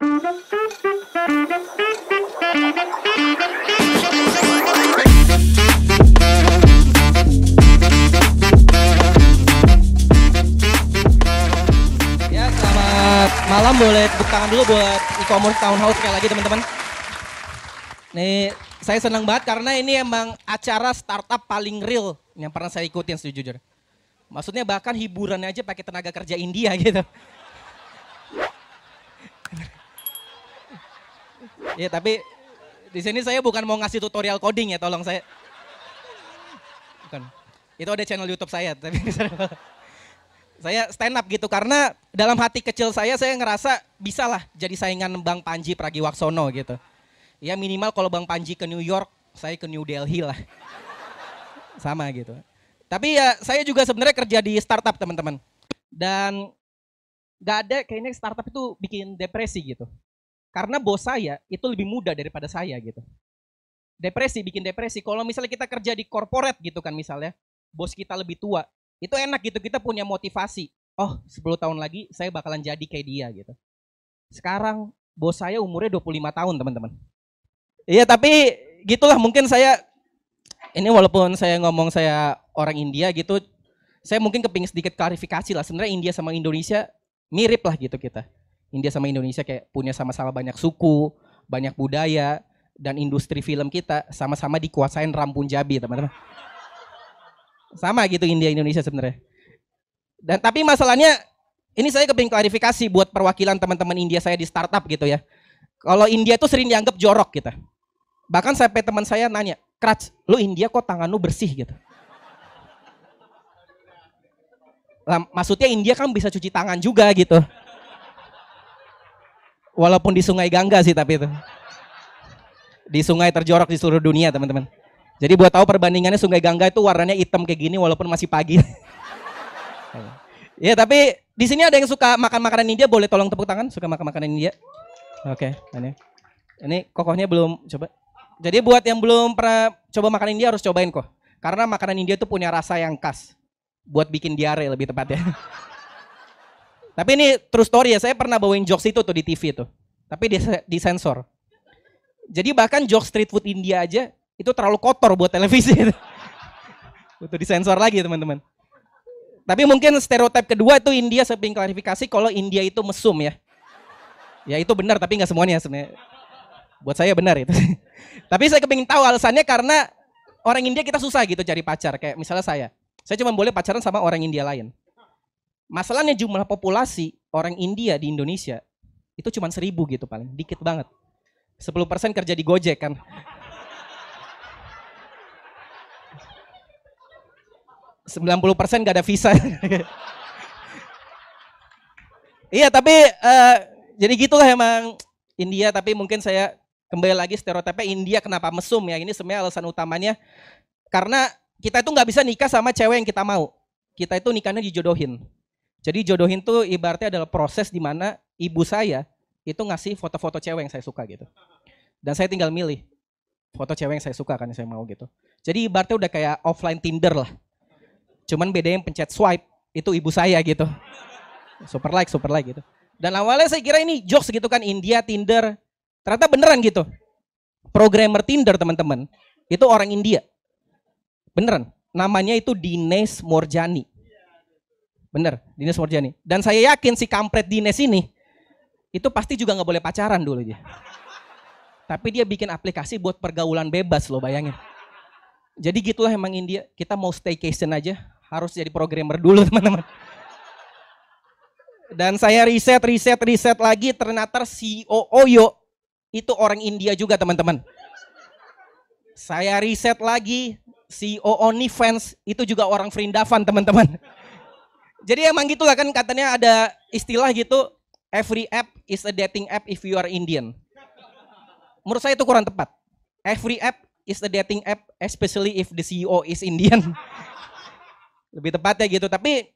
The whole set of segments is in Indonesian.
Ya selamat malam boleh tepuk tangan dulu buat e-commerce townhouse sekali lagi teman-teman. Nih saya senang banget karena ini emang acara startup paling real yang pernah saya ikutin sejujurnya. Maksudnya bahkan hiburannya aja pakai tenaga kerja India gitu. Ya tapi di sini saya bukan mau ngasih tutorial coding ya, tolong saya. Bukan. Itu ada channel YouTube saya, tapi saya stand up gitu karena dalam hati kecil saya saya ngerasa bisalah jadi saingan Bang Panji Pragiwaksono gitu. Ya minimal kalau Bang Panji ke New York, saya ke New Delhi lah. Sama gitu. Tapi ya saya juga sebenarnya kerja di startup teman-teman. Dan gak ada kayaknya startup itu bikin depresi gitu. Karena bos saya itu lebih muda daripada saya gitu. Depresi, bikin depresi. Kalau misalnya kita kerja di korporat gitu kan misalnya, bos kita lebih tua, itu enak gitu, kita punya motivasi. Oh, 10 tahun lagi saya bakalan jadi kayak dia gitu. Sekarang bos saya umurnya 25 tahun teman-teman. Iya tapi gitulah mungkin saya, ini walaupun saya ngomong saya orang India gitu, saya mungkin kepingin sedikit klarifikasi lah. Sebenarnya India sama Indonesia mirip lah gitu kita. India sama Indonesia kayak punya sama-sama banyak suku, banyak budaya dan industri film kita sama-sama dikuasain rampun jabi, teman-teman. Sama gitu India Indonesia sebenarnya. Dan tapi masalahnya ini saya kepingin klarifikasi buat perwakilan teman-teman India saya di startup gitu ya. Kalau India tuh sering dianggap jorok kita. Gitu. Bahkan sampai teman saya nanya, Kratz, lu India kok tangan lu bersih gitu. Lah, maksudnya India kan bisa cuci tangan juga gitu. Walaupun di Sungai Gangga sih tapi itu. Di sungai terjorok di seluruh dunia, teman-teman. Jadi buat tahu perbandingannya Sungai Gangga itu warnanya hitam kayak gini walaupun masih pagi. ya, tapi di sini ada yang suka makan makanan India, boleh tolong tepuk tangan suka makan makanan India. Oke, okay, ini. Ini kokohnya belum coba. Jadi buat yang belum pernah coba makanan India harus cobain kok. Karena makanan India itu punya rasa yang khas. Buat bikin diare lebih tepat ya. Tapi ini true story ya, saya pernah bawain jokes itu tuh di TV tuh tapi dia disensor. Jadi bahkan jok street food India aja itu terlalu kotor buat televisi. Butuh disensor lagi teman-teman. Tapi mungkin stereotip kedua itu India saya klarifikasi kalau India itu mesum ya. Ya itu benar tapi nggak semuanya sebenarnya. Buat saya benar itu. tapi saya kepingin tahu alasannya karena orang India kita susah gitu cari pacar. Kayak misalnya saya. Saya cuma boleh pacaran sama orang India lain. Masalahnya jumlah populasi orang India di Indonesia itu cuma seribu gitu paling, dikit banget. 10% kerja di Gojek kan. Sembilan puluh persen gak ada visa. iya tapi uh, jadi gitulah emang India tapi mungkin saya kembali lagi stereotipnya India kenapa mesum ya ini sebenarnya alasan utamanya karena kita itu nggak bisa nikah sama cewek yang kita mau kita itu nikahnya dijodohin jadi jodohin tuh ibaratnya adalah proses di mana ibu saya itu ngasih foto-foto cewek yang saya suka gitu. Dan saya tinggal milih foto cewek yang saya suka kan saya mau gitu. Jadi ibaratnya udah kayak offline Tinder lah. Cuman bedanya yang pencet swipe itu ibu saya gitu. Super like, super like gitu. Dan awalnya saya kira ini jokes gitu kan India Tinder. Ternyata beneran gitu. Programmer Tinder teman-teman itu orang India. Beneran. Namanya itu Dines Morjani. Bener, Dines Morjani. Dan saya yakin si kampret Dines ini itu pasti juga nggak boleh pacaran dulu dia. Tapi dia bikin aplikasi buat pergaulan bebas loh bayangin. Jadi gitulah emang India, kita mau staycation aja harus jadi programmer dulu teman-teman. Dan saya riset, riset, riset lagi ternyata CEO Oyo oh, itu orang India juga teman-teman. Saya riset lagi CEO Onlyfans itu juga orang Frindavan teman-teman. Jadi emang gitulah kan katanya ada istilah gitu every app is a dating app if you are Indian. Menurut saya itu kurang tepat. Every app is a dating app especially if the CEO is Indian. Lebih tepatnya gitu. Tapi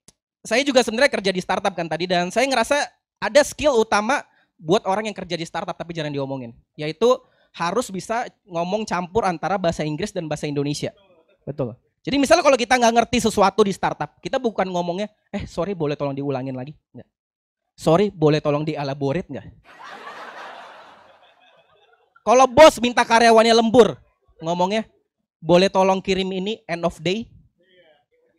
saya juga sebenarnya kerja di startup kan tadi dan saya ngerasa ada skill utama buat orang yang kerja di startup tapi jarang diomongin, yaitu harus bisa ngomong campur antara bahasa Inggris dan bahasa Indonesia. Betul. Jadi misalnya kalau kita nggak ngerti sesuatu di startup, kita bukan ngomongnya, eh sorry boleh tolong diulangin lagi. Nggak. Sorry, boleh tolong dielaborate nggak? Kalau bos minta karyawannya lembur, ngomongnya, boleh tolong kirim ini end of day?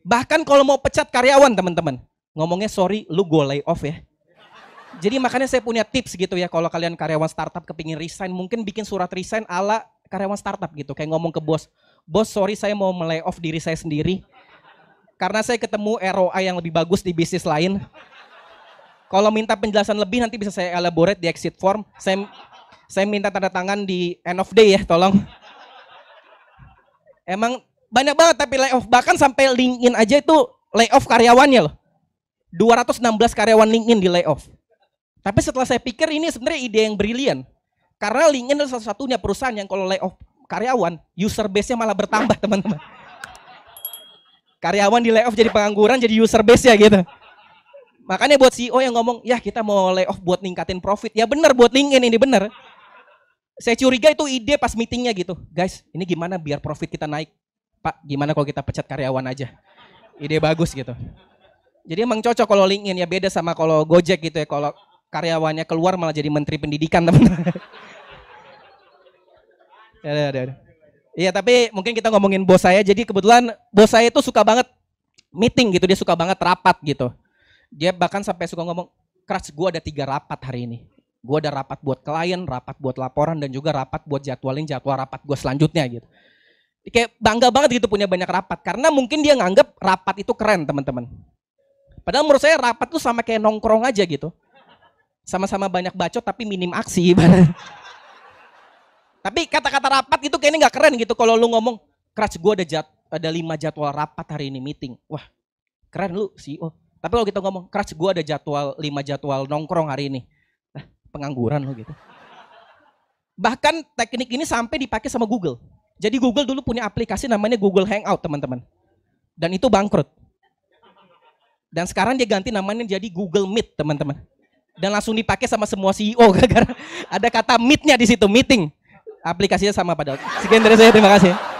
Bahkan kalau mau pecat karyawan teman-teman, ngomongnya sorry, lu go lay off ya. Jadi makanya saya punya tips gitu ya, kalau kalian karyawan startup kepingin resign, mungkin bikin surat resign ala karyawan startup gitu, kayak ngomong ke bos, bos sorry saya mau melay off diri saya sendiri, karena saya ketemu ROI yang lebih bagus di bisnis lain, kalau minta penjelasan lebih nanti bisa saya elaborate di exit form. Saya saya minta tanda tangan di end of day ya, tolong. Emang banyak banget tapi layoff bahkan sampai LinkedIn aja itu layoff karyawannya loh. 216 karyawan LinkedIn di layoff. Tapi setelah saya pikir ini sebenarnya ide yang brilian. Karena LinkedIn adalah satu-satunya perusahaan yang kalau layoff karyawan, user base-nya malah bertambah, teman-teman. Karyawan di layoff jadi pengangguran, jadi user base ya gitu. Makanya buat CEO yang ngomong, ya kita mau off buat ningkatin profit. Ya bener buat LinkedIn ini bener. Saya curiga itu ide pas meetingnya gitu. Guys, ini gimana biar profit kita naik? Pak, gimana kalau kita pecat karyawan aja? Ide bagus gitu. Jadi emang cocok kalau LinkedIn ya beda sama kalau Gojek gitu ya. Kalau karyawannya keluar malah jadi menteri pendidikan teman-teman. Ya, ya, ya, ya. Iya tapi mungkin kita ngomongin bos saya. Jadi kebetulan bos saya itu suka banget meeting gitu. Dia suka banget rapat gitu. Dia bahkan sampai suka ngomong, keras gue ada tiga rapat hari ini. Gue ada rapat buat klien, rapat buat laporan, dan juga rapat buat jadwalin jadwal rapat gue selanjutnya gitu. Kayak bangga banget gitu punya banyak rapat. Karena mungkin dia nganggap rapat itu keren teman-teman. Padahal menurut saya rapat tuh sama kayak nongkrong aja gitu. Sama-sama banyak bacot tapi minim aksi. tapi kata-kata rapat itu kayaknya nggak keren gitu. Kalau lu ngomong, keras gue ada jad, ada lima jadwal rapat hari ini meeting. Wah, keren lu CEO. Tapi kalau kita ngomong, keras gue ada jadwal, lima jadwal nongkrong hari ini. Eh, pengangguran lo gitu. Bahkan teknik ini sampai dipakai sama Google. Jadi Google dulu punya aplikasi namanya Google Hangout teman-teman. Dan itu bangkrut. Dan sekarang dia ganti namanya jadi Google Meet teman-teman. Dan langsung dipakai sama semua CEO karena ada kata meet-nya di situ, meeting. Aplikasinya sama padahal. Sekian dari saya, terima kasih.